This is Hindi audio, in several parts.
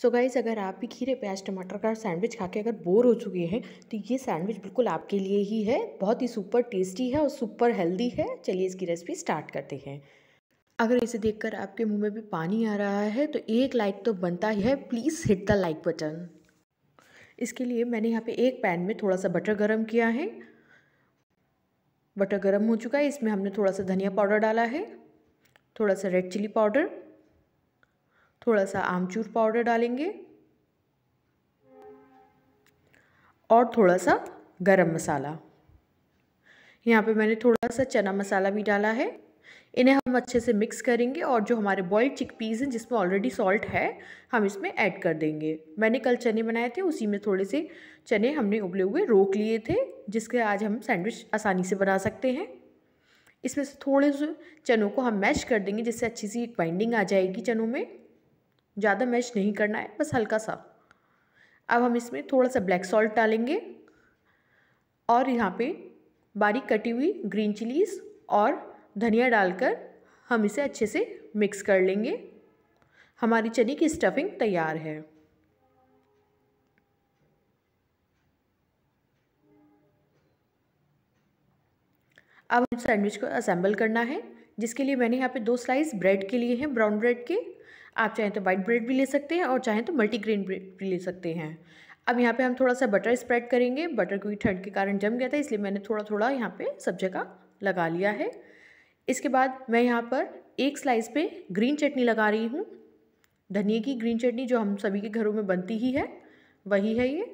सो so गाइज़ अगर आप भी खीरे प्याज टमाटर का सैंडविच खा के अगर बोर हो चुके हैं तो ये सैंडविच बिल्कुल आपके लिए ही है बहुत ही सुपर टेस्टी है और सुपर हेल्दी है चलिए इसकी रेसिपी स्टार्ट करते हैं अगर इसे देखकर आपके मुंह में भी पानी आ रहा है तो एक लाइक तो बनता ही है please hit the like button इसके लिए मैंने यहाँ पर एक पैन में थोड़ा सा बटर गर्म किया है बटर गर्म हो चुका है इसमें हमने थोड़ा सा धनिया पाउडर डाला है थोड़ा सा रेड चिली पाउडर थोड़ा सा आमचूर पाउडर डालेंगे और थोड़ा सा गरम मसाला यहाँ पे मैंने थोड़ा सा चना मसाला भी डाला है इन्हें हम अच्छे से मिक्स करेंगे और जो हमारे बॉयल्ड चिक पीस हैं जिसमें ऑलरेडी सॉल्ट है हम इसमें ऐड कर देंगे मैंने कल चने बनाए थे उसी में थोड़े से चने हमने उबले हुए रोक लिए थे जिसके आज हम सैंडविच आसानी से बना सकते हैं इसमें से थोड़े से चनों को हम मैश कर देंगे जिससे अच्छी सी बाइंडिंग आ जाएगी चनों में ज़्यादा मैश नहीं करना है बस हल्का सा अब हम इसमें थोड़ा सा ब्लैक सॉल्ट डालेंगे और यहाँ पे बारीक कटी हुई ग्रीन चिलीज़ और धनिया डालकर हम इसे अच्छे से मिक्स कर लेंगे हमारी चने की स्टफिंग तैयार है अब हम सैंडविच को असेंबल करना है जिसके लिए मैंने यहाँ पे दो स्लाइस ब्रेड के लिए हैं ब्राउन ब्रेड के आप चाहें तो वाइट ब्रेड भी ले सकते हैं और चाहें तो मल्टीग्रेन ब्रेड भी ले सकते हैं अब यहाँ पे हम थोड़ा सा बटर स्प्रेड करेंगे बटर क्योंकि ठंड के कारण जम गया था इसलिए मैंने थोड़ा थोड़ा यहाँ पे सब जगह लगा लिया है इसके बाद मैं यहाँ पर एक स्लाइस पे ग्रीन चटनी लगा रही हूँ धनिए की ग्रीन चटनी जो हम सभी के घरों में बनती ही है वही है ये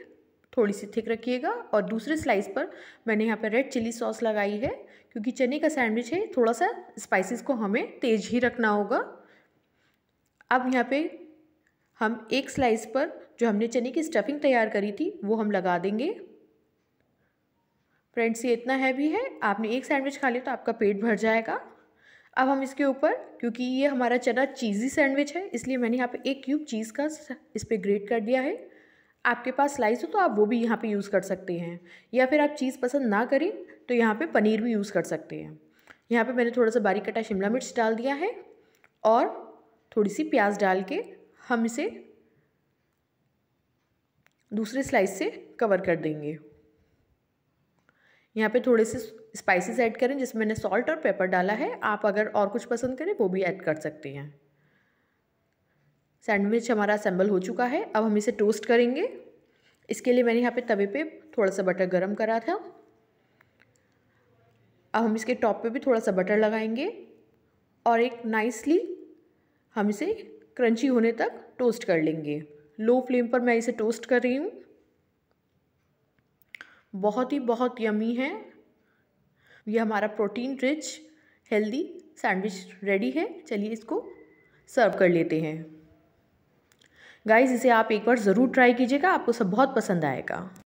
थोड़ी सी थिक रखिएगा और दूसरे स्लाइस पर मैंने यहाँ पर रेड चिली सॉस लगाई है क्योंकि चने का सैंडविच है थोड़ा सा स्पाइसिस को हमें तेज ही रखना होगा अब यहाँ पे हम एक स्लाइस पर जो हमने चने की स्टफिंग तैयार करी थी वो हम लगा देंगे फ्रेंड्स ये इतना हैवी है आपने एक सैंडविच खा लिया तो आपका पेट भर जाएगा अब हम इसके ऊपर क्योंकि ये हमारा चना चीज़ी सैंडविच है इसलिए मैंने यहाँ पे एक क्यूब चीज़ का इस पर ग्रेट कर दिया है आपके पास स्लाइस हो तो आप वो भी यहाँ पे यूज़ कर सकते हैं या फिर आप चीज़ पसंद ना करें तो यहाँ पे पनीर भी यूज़ कर सकते हैं यहाँ पे मैंने थोड़ा सा बारीक कटा शिमला मिर्च डाल दिया है और थोड़ी सी प्याज डाल के हम इसे दूसरे स्लाइस से कवर कर देंगे यहाँ पे थोड़े से स्पाइसेस ऐड करें जिसमें मैंने सॉल्ट और पेपर डाला है आप अगर और कुछ पसंद करें वो भी ऐड कर सकते हैं सैंडविच हमारा असेंबल हो चुका है अब हम इसे टोस्ट करेंगे इसके लिए मैंने यहाँ पे तवे पे थोड़ा सा बटर गरम करा था अब हम इसके टॉप पे भी थोड़ा सा बटर लगाएंगे और एक नाइसली हम इसे क्रंची होने तक टोस्ट कर लेंगे लो फ्लेम पर मैं इसे टोस्ट कर रही हूँ बहुत ही बहुत यमी है यह हमारा protein rich healthy sandwich ready है चलिए इसको सर्व कर लेते हैं गाइस इसे आप एक बार ज़रूर ट्राई कीजिएगा आपको सब बहुत पसंद आएगा